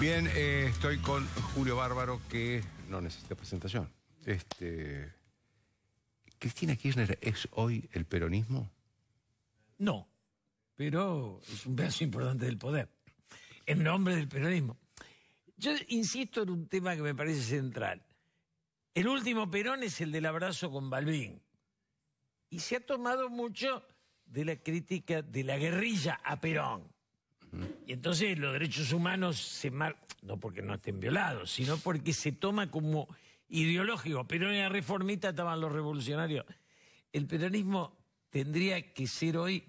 Bien, eh, estoy con Julio Bárbaro, que no necesita presentación. Este, ¿Cristina Kirchner es hoy el peronismo? No, pero es un pedazo importante del poder, en nombre del peronismo. Yo insisto en un tema que me parece central. El último Perón es el del abrazo con Balbín. Y se ha tomado mucho de la crítica de la guerrilla a Perón. Y entonces los derechos humanos se marcan, no porque no estén violados, sino porque se toma como ideológico. Pero en la reformita estaban los revolucionarios. El peronismo tendría que ser hoy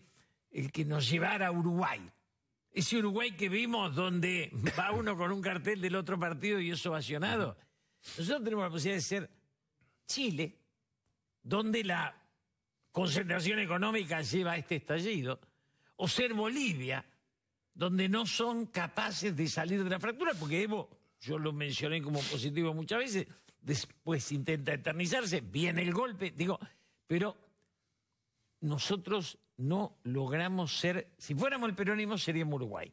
el que nos llevara a Uruguay. Ese Uruguay que vimos donde va uno con un cartel del otro partido y eso ovacionado. Nosotros tenemos la posibilidad de ser Chile, donde la concentración económica lleva a este estallido, o ser Bolivia, donde no son capaces de salir de la fractura, porque Evo, yo lo mencioné como positivo muchas veces, después intenta eternizarse, viene el golpe, digo, pero nosotros no logramos ser, si fuéramos el peronismo seríamos Uruguay.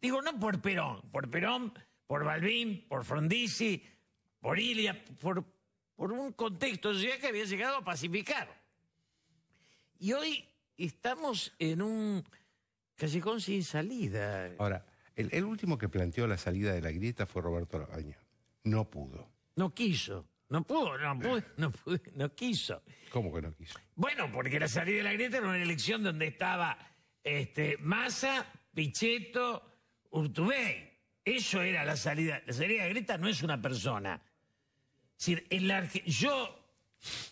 Digo, no por Perón, por Perón, por Balbín, por Frondizi, por Ilia, por, por un contexto de que había llegado a pacificar. Y hoy estamos en un con sin salida. Ahora, el, último que planteó la salida de la grieta fue Roberto Labaña. No pudo. No quiso. No pudo, eh. no pudo, no, quiso. ¿Cómo que no quiso? Bueno, porque la salida de la grieta era una elección donde estaba este, Massa, Pichetto, Urtubey. Eso era la salida. La salida de la grieta no es una persona. Es decir, yo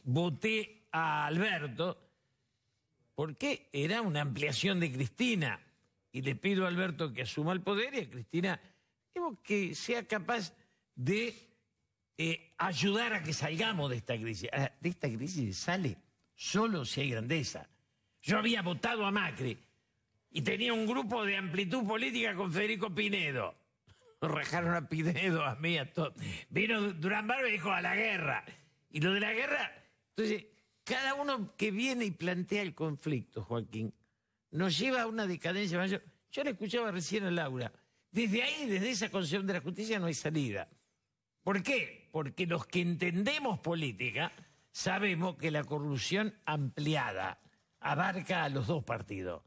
voté a Alberto porque era una ampliación de Cristina. Y le pido a Alberto que asuma el poder y a Cristina que sea capaz de eh, ayudar a que salgamos de esta crisis. Ah, de esta crisis sale solo si hay grandeza. Yo había votado a Macri y tenía un grupo de amplitud política con Federico Pinedo. rajaron a Pinedo, a mí, a todos. Vino Durán Barba y dijo a la guerra. Y lo de la guerra, entonces cada uno que viene y plantea el conflicto, Joaquín, nos lleva a una decadencia mayor. Yo le escuchaba recién a Laura. Desde ahí, desde esa concepción de la justicia, no hay salida. ¿Por qué? Porque los que entendemos política sabemos que la corrupción ampliada abarca a los dos partidos.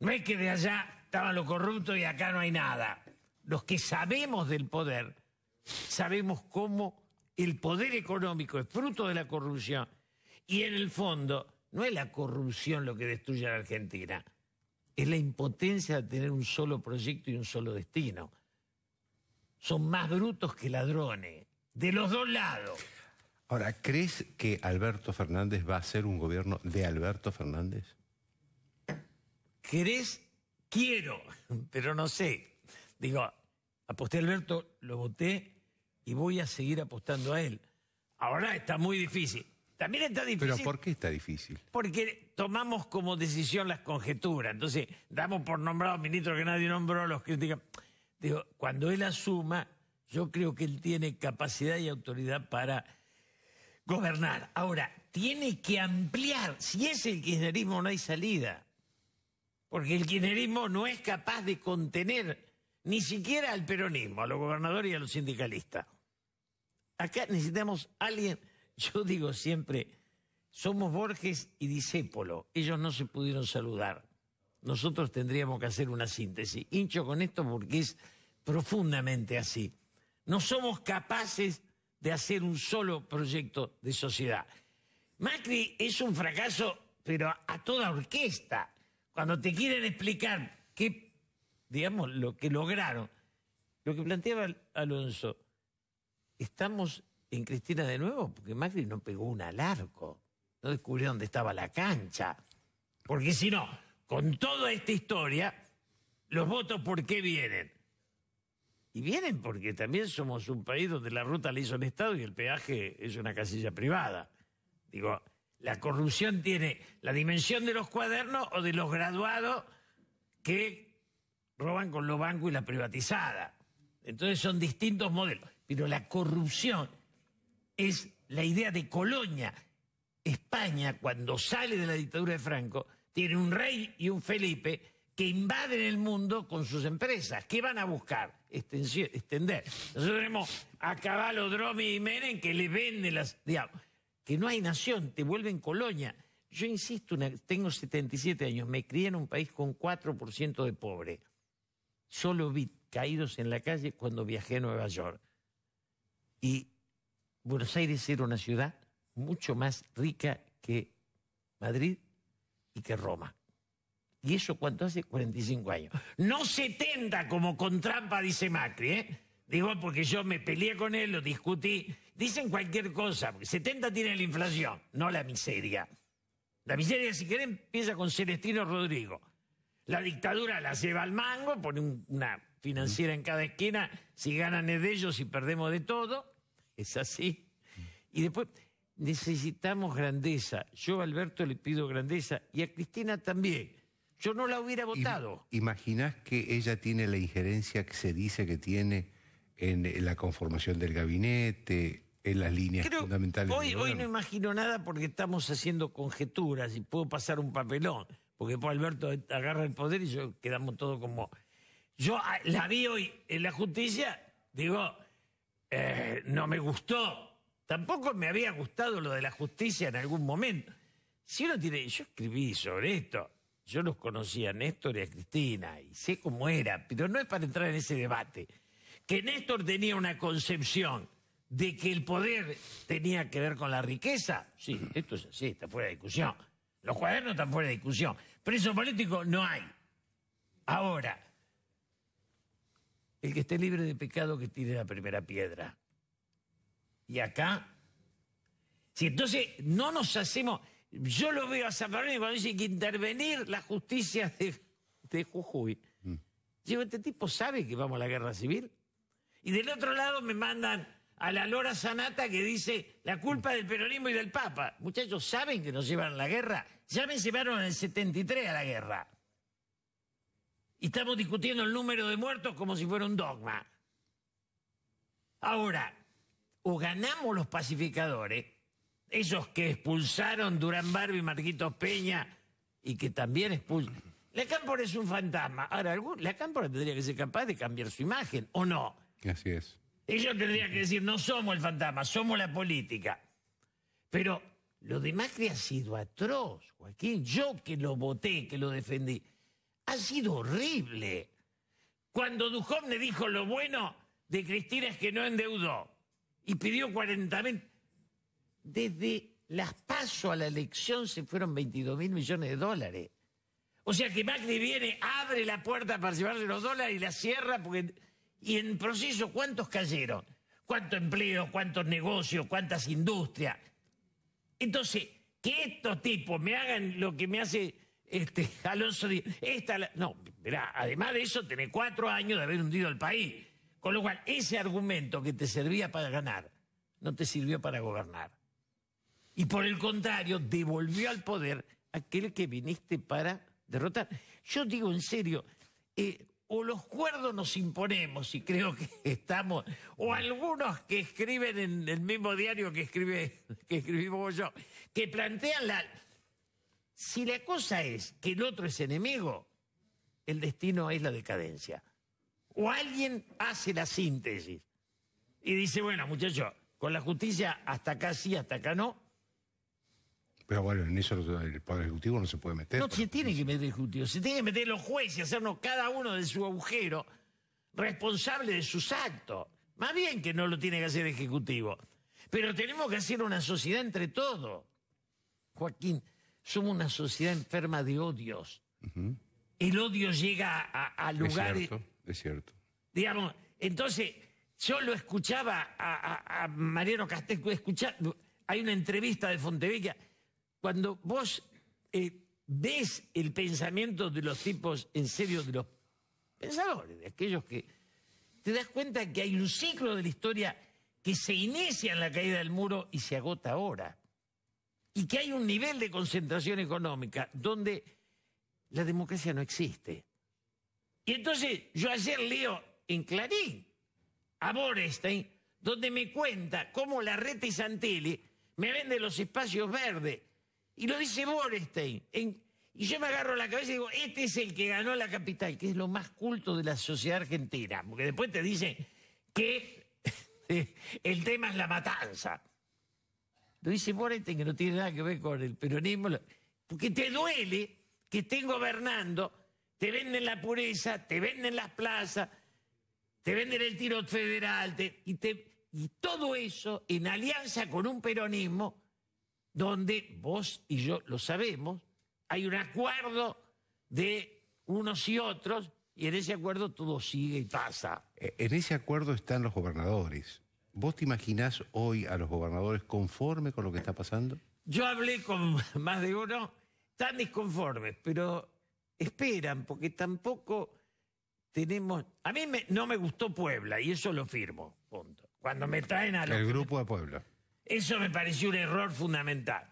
No es que de allá estaban los corruptos y acá no hay nada. Los que sabemos del poder, sabemos cómo el poder económico es fruto de la corrupción y en el fondo, no es la corrupción lo que destruye a la Argentina, es la impotencia de tener un solo proyecto y un solo destino. Son más brutos que ladrones, de los dos lados. Ahora, ¿crees que Alberto Fernández va a ser un gobierno de Alberto Fernández? Crees, Quiero, pero no sé. Digo, aposté a Alberto, lo voté y voy a seguir apostando a él. Ahora está muy difícil. ¿Pero por qué está difícil? Porque tomamos como decisión las conjeturas. Entonces, damos por nombrado ministro que nadie nombró, los critican. Digo, cuando él asuma, yo creo que él tiene capacidad y autoridad para gobernar. Ahora, tiene que ampliar. Si es el kirchnerismo, no hay salida. Porque el kirchnerismo no es capaz de contener ni siquiera al peronismo, a los gobernadores y a los sindicalistas. Acá necesitamos alguien Yo digo siempre, somos Borges y Disépolo. ellos no se pudieron saludar. Nosotros tendríamos que hacer una síntesis. Hincho con esto porque es profundamente así. No somos capaces de hacer un solo proyecto de sociedad. Macri es un fracaso, pero a toda orquesta. Cuando te quieren explicar qué, digamos, lo que lograron, lo que planteaba Alonso, estamos en Cristina de nuevo, porque Macri no pegó un arco. no descubrió dónde estaba la cancha. Porque si no, con toda esta historia, los votos por qué vienen. Y vienen porque también somos un país donde la ruta le hizo el Estado y el peaje es una casilla privada. Digo, la corrupción tiene la dimensión de los cuadernos o de los graduados que roban con los bancos y la privatizada. Entonces son distintos modelos. Pero la corrupción es la idea de colonia. España, cuando sale de la dictadura de Franco, tiene un rey y un Felipe que invaden el mundo con sus empresas. ¿Qué van a buscar? extender. Nosotros tenemos a Caballo, Dromi y Menem que le venden las... que no hay nación, te vuelven colonia. Yo insisto, tengo 77 años, me crié en un país con 4% de pobre. Solo vi caídos en la calle cuando viajé a Nueva York. Y Buenos Aires era una ciudad mucho más rica que Madrid y que Roma. Y eso cuando hace 45 años. No 70 como con trampa dice Macri, ¿eh? Digo porque yo me peleé con él, lo discutí. Dicen cualquier cosa, porque 70 tiene la inflación, no la miseria. La miseria, si quieren empieza con Celestino Rodrigo. La dictadura la lleva al mango, pone una financiera en cada esquina, si ganan es de ellos y si perdemos de todo. Es así. Y después necesitamos grandeza. Yo a Alberto le pido grandeza y a Cristina también. Yo no la hubiera votado. ¿Imaginás que ella tiene la injerencia que se dice que tiene en la conformación del gabinete, en las líneas fundamentales? Hoy, hoy no imagino nada porque estamos haciendo conjeturas y puedo pasar un papelón, porque por Alberto agarra el poder y yo quedamos todos como... Yo ah, la vi hoy en la justicia, digo, eh, no me gustó. Tampoco me había gustado lo de la justicia en algún momento. Si uno tiene, yo escribí sobre esto, yo los conocía a Néstor y a Cristina y sé cómo era, pero no es para entrar en ese debate. Que Néstor tenía una concepción de que el poder tenía que ver con la riqueza, sí, esto es está fuera de discusión. Los cuadernos están fuera de discusión. Preso político no hay. Ahora, el que esté libre de pecado que tiene la primera piedra. Y acá, si entonces no nos hacemos, yo lo veo a San y cuando dice que intervenir la justicia de, de Jujuy. Mm. este tipo sabe que vamos a la guerra civil. Y del otro lado me mandan a la Lora Sanata que dice la culpa del peronismo y del Papa. Muchachos, ¿saben que nos llevan a la guerra? Ya me llevaron en el 73 a la guerra. Y estamos discutiendo el número de muertos como si fuera un dogma. Ahora, o ganamos los pacificadores, esos que expulsaron Durán Barba y Marquitos Peña, y que también expulsan. La Cámpora es un fantasma. Ahora, la Cámpora tendría que ser capaz de cambiar su imagen, ¿o no? Así es. Ellos tendrían que decir, no somos el fantasma, somos la política. Pero lo demás que ha sido atroz, Joaquín. Yo que lo voté, que lo defendí ha sido horrible. Cuando Duchovne dijo lo bueno de Cristina es que no endeudó y pidió 40 mil. Desde las paso a la elección se fueron 22 mil millones de dólares. O sea que Macri viene, abre la puerta para llevarse los dólares y la cierra. Porque... Y en proceso, ¿cuántos cayeron? ¿Cuánto empleo? ¿Cuántos negocios? ¿Cuántas industrias? Entonces, que estos tipos me hagan lo que me hace este, Alonso dijo, esta, no, verá, además de eso, tenés cuatro años de haber hundido el país. Con lo cual, ese argumento que te servía para ganar, no te sirvió para gobernar. Y por el contrario, devolvió al poder aquel que viniste para derrotar. Yo digo en serio, eh, o los cuerdos nos imponemos, y creo que estamos, o algunos que escriben en el mismo diario que, escribe, que escribimos yo, que plantean la, si la cosa es que el otro es enemigo, el destino es la decadencia. O alguien hace la síntesis y dice, bueno, muchachos, con la justicia hasta acá sí, hasta acá no. Pero bueno, en eso el Poder Ejecutivo no se puede meter. No se tiene que meter el Ejecutivo, se tiene que meter los jueces y hacernos cada uno de su agujero responsable de sus actos. Más bien que no lo tiene que hacer el Ejecutivo. Pero tenemos que hacer una sociedad entre todos. Joaquín, somos una sociedad enferma de odios. El odio llega a, lugares... Es cierto, es cierto. Digamos, entonces, yo lo escuchaba a, Mariano Casteco, hay una entrevista de Fontevecchia, cuando vos eh, ves el pensamiento de los tipos, en serio, de los pensadores, de aquellos que... Te das cuenta que hay un ciclo de la historia que se inicia en la caída del muro y se agota ahora y que hay un nivel de concentración económica donde la democracia no existe. Y entonces yo ayer leo en Clarín a Borestein, donde me cuenta cómo la Rete y Santelli me vende los espacios verdes. Y lo dice Borestein. y yo me agarro la cabeza y digo, este es el que ganó la capital, que es lo más culto de la sociedad argentina. Porque después te dicen que el tema es la matanza lo dice Moretti, que no tiene nada que ver con el peronismo, porque te duele que estén gobernando, te venden la pureza, te venden las plazas, te venden el tiro federal, y todo eso en alianza con un peronismo donde vos y yo lo sabemos, hay un acuerdo de unos y otros, y en ese acuerdo todo sigue y pasa. En ese acuerdo están los gobernadores. ¿Vos te imaginás hoy a los gobernadores conforme con lo que está pasando? Yo hablé con más de uno, están disconformes, pero esperan, porque tampoco tenemos... A mí no me gustó Puebla, y eso lo firmo, punto. Cuando me traen a los... El grupo de Puebla. Eso me pareció un error fundamental.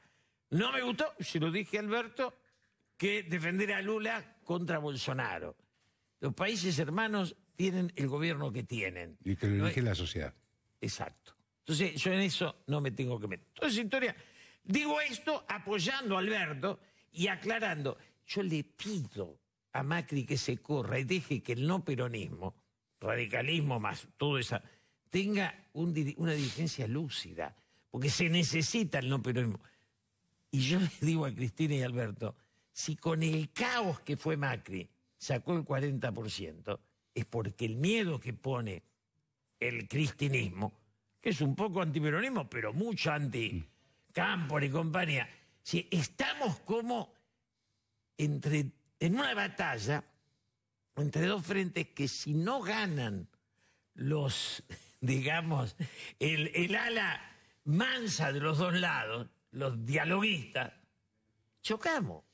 No me gustó, se lo dije a Alberto, que defender a Lula contra Bolsonaro. Los países hermanos tienen el gobierno que tienen. Y que lo elige la sociedad. Exacto. Entonces, yo en eso no me tengo que meter. Entonces, historia. Digo esto apoyando a Alberto y aclarando. Yo le pido a Macri que se corra y deje que el no peronismo, radicalismo más todo eso, tenga una dirigencia lúcida, porque se necesita el no peronismo. Y yo le digo a Cristina y Alberto, si con el caos que fue Macri sacó el 40%, es porque el miedo que pone el cristinismo, que es un poco antiperonismo, pero mucho anti campo y compañía. Si estamos como entre, en una batalla entre dos frentes que si no ganan los, digamos, el, el ala mansa de los dos lados, los dialoguistas, chocamos.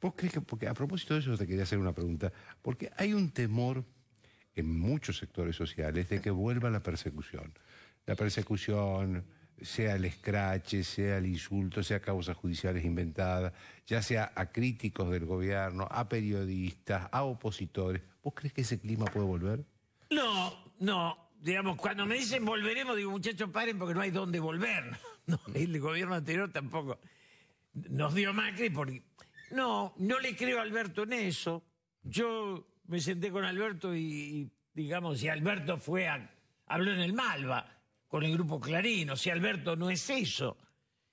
¿Vos porque a propósito de eso te quería hacer una pregunta, porque hay un temor en muchos sectores sociales de que vuelva la persecución. La persecución, sea el escrache, sea el insulto, sea causas judiciales inventadas, ya sea a críticos del gobierno, a periodistas, a opositores. ¿Vos crees que ese clima puede volver? No, no. Digamos, cuando me dicen volveremos, digo, muchachos, paren porque no hay dónde volver. No, el gobierno anterior tampoco nos dio Macri porque... No, no le creo a Alberto en eso. Yo me senté con Alberto y, digamos, si Alberto fue a, habló en el Malva con el grupo Clarín, o sea, Alberto no es eso.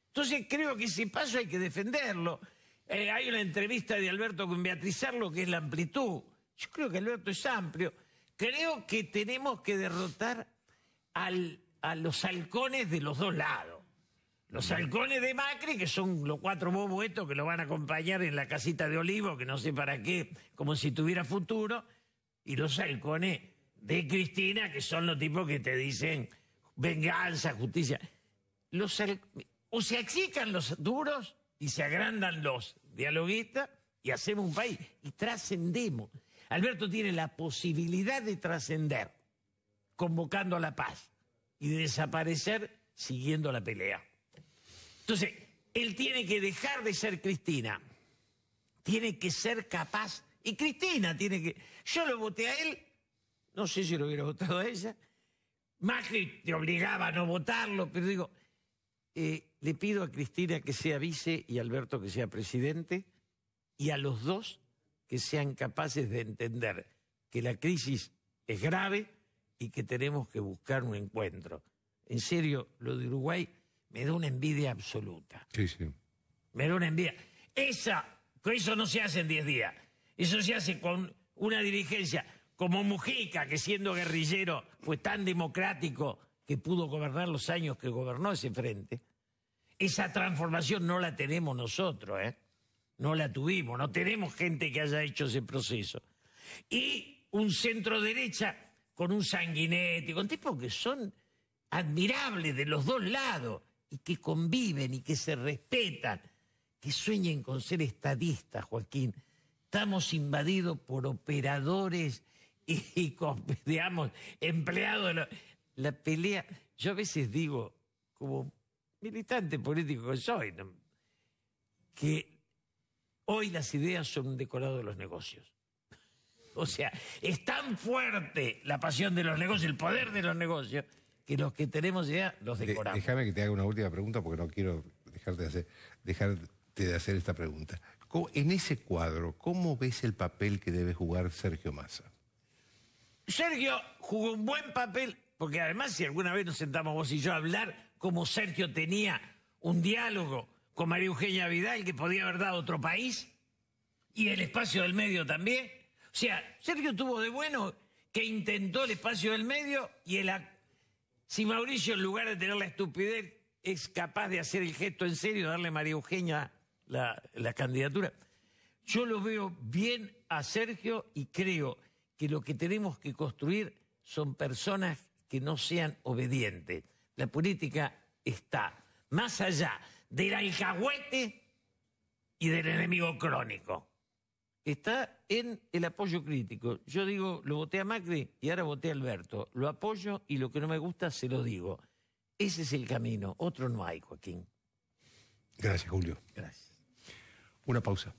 Entonces creo que ese paso hay que defenderlo. Eh, hay una entrevista de Alberto con Beatriz Arlo que es la amplitud. Yo creo que Alberto es amplio. Creo que tenemos que derrotar a los halcones de los dos lados. Los halcones de Macri, que son los cuatro bobos estos que lo van a acompañar en la casita de Olivo, que no sé para qué, como si tuviera futuro. Y los halcones de Cristina, que son los tipos que te dicen venganza, justicia. Los o se achican los duros y se agrandan los dialoguistas y hacemos un país y trascendemos. Alberto tiene la posibilidad de trascender convocando a la paz y de desaparecer siguiendo la pelea. Entonces, él tiene que dejar de ser Cristina. Tiene que ser capaz. Y Cristina tiene que. Yo lo voté a él, no sé si lo hubiera votado a ella. Macri te obligaba a no votarlo, pero digo, eh, le pido a Cristina que sea vice y Alberto que sea presidente y a los dos que sean capaces de entender que la crisis es grave y que tenemos que buscar un encuentro. En serio, lo de Uruguay me da una envidia absoluta. Sí, sí. Me da una envidia. Esa, eso no se hace en 10 días. Eso se hace con una dirigencia como Mujica, que siendo guerrillero fue tan democrático que pudo gobernar los años que gobernó ese frente. Esa transformación no la tenemos nosotros, ¿eh? No la tuvimos, no tenemos gente que haya hecho ese proceso. Y un centro derecha con un sanguinete... con tipos que son admirables de los dos lados y que conviven y que se respetan, que sueñen con ser estadistas, Joaquín. Estamos invadidos por operadores y, digamos, empleados. La, pelea, yo a veces digo, como militante político que soy, que hoy las ideas son un decorado de los negocios. O sea, es tan fuerte la pasión de los negocios, el poder de los negocios, que los que tenemos ya los decoramos. déjame que te haga una última pregunta porque no quiero dejarte de hacer, hacer esta pregunta. En ese cuadro, ¿cómo ves el papel que debe jugar Sergio Massa? Sergio jugó un buen papel, porque además si alguna vez nos sentamos vos y yo a hablar, como Sergio tenía un diálogo con María Eugenia Vidal que podía haber dado otro país, y el espacio del medio también. O sea, Sergio tuvo de bueno que intentó el espacio del medio y el si Mauricio, en lugar de tener la estupidez, es capaz de hacer el gesto en serio, darle a María Eugenia la, candidatura. Yo lo veo bien a Sergio y creo que lo que tenemos que construir son personas que no sean obedientes. La política está más allá del alcahuete y del enemigo crónico está en el apoyo crítico. Yo digo, lo voté a Macri y ahora voté a Alberto. Lo apoyo y lo que no me gusta se lo digo. Ese es el camino. Otro no hay, Joaquín. Gracias, Julio. Gracias. Una pausa.